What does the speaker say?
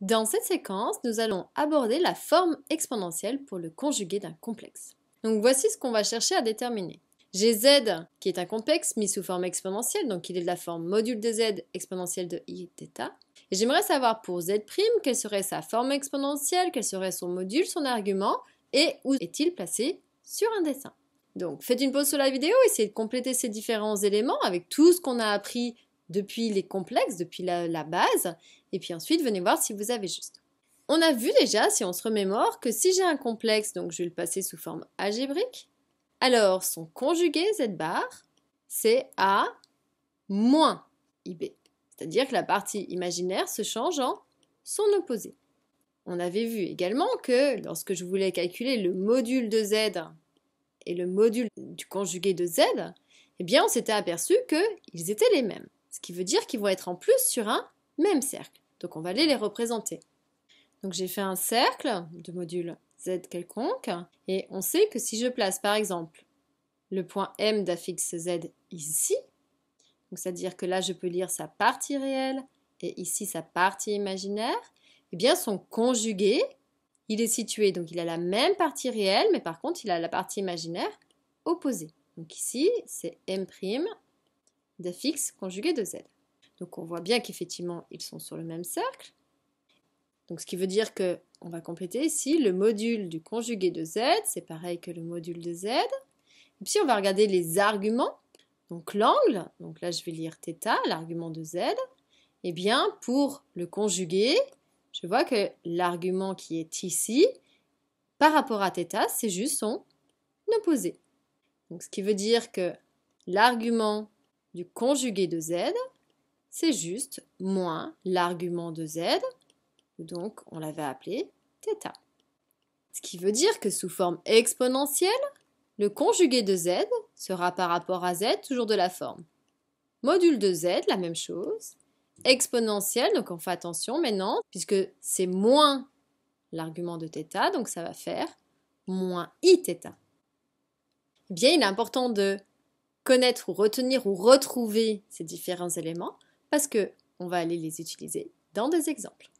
Dans cette séquence, nous allons aborder la forme exponentielle pour le conjugué d'un complexe. Donc voici ce qu'on va chercher à déterminer. J'ai z qui est un complexe mis sous forme exponentielle, donc il est de la forme module de z exponentielle de i j'aimerais savoir pour z', quelle serait sa forme exponentielle, quel serait son module, son argument, et où est-il placé sur un dessin. Donc faites une pause sur la vidéo, essayez de compléter ces différents éléments avec tout ce qu'on a appris depuis les complexes, depuis la, base, et puis ensuite venez voir si vous avez juste. On a vu déjà, si on se remémore, que si j'ai un complexe, donc je vais le passer sous forme algébrique, alors son conjugué z bar, c'est a moins ib. C'est-à-dire que la partie imaginaire se change en son opposé. On avait vu également que lorsque je voulais calculer le module de z et le module du conjugué de z, eh bien on s'était aperçu qu'ils étaient les mêmes ce qui veut dire qu'ils vont être en plus sur un même cercle. Donc on va aller les représenter. Donc j'ai fait un cercle de module z quelconque, et on sait que si je place par exemple le point M d'affixe z ici, c'est-à-dire que là je peux lire sa partie réelle et ici sa partie imaginaire, eh bien son conjugué, il est situé, donc il a la même partie réelle, mais par contre il a la partie imaginaire opposée. Donc ici c'est M' d'affixe conjugué de z. Donc on voit bien qu'effectivement ils sont sur le même cercle. Donc ce qui veut dire que on va compléter ici le module du conjugué de z, c'est pareil que le module de z. Et puis on va regarder les arguments, donc l'angle, donc là je vais lire θ, l'argument de z. Et eh bien pour le conjugué, je vois que l'argument qui est ici, par rapport à θ, c'est juste son opposé. Donc ce qui veut dire que l'argument du conjugué de z, c'est juste moins l'argument de z, donc on l'avait appelé θ. Ce qui veut dire que sous forme exponentielle, le conjugué de z sera par rapport à z toujours de la forme. Module de z, la même chose. Exponentielle, donc on fait attention maintenant, puisque c'est moins l'argument de θ, donc ça va faire moins iθ. Eh bien, il est important de connaître ou retenir ou retrouver ces différents éléments parce que on va aller les utiliser dans des exemples.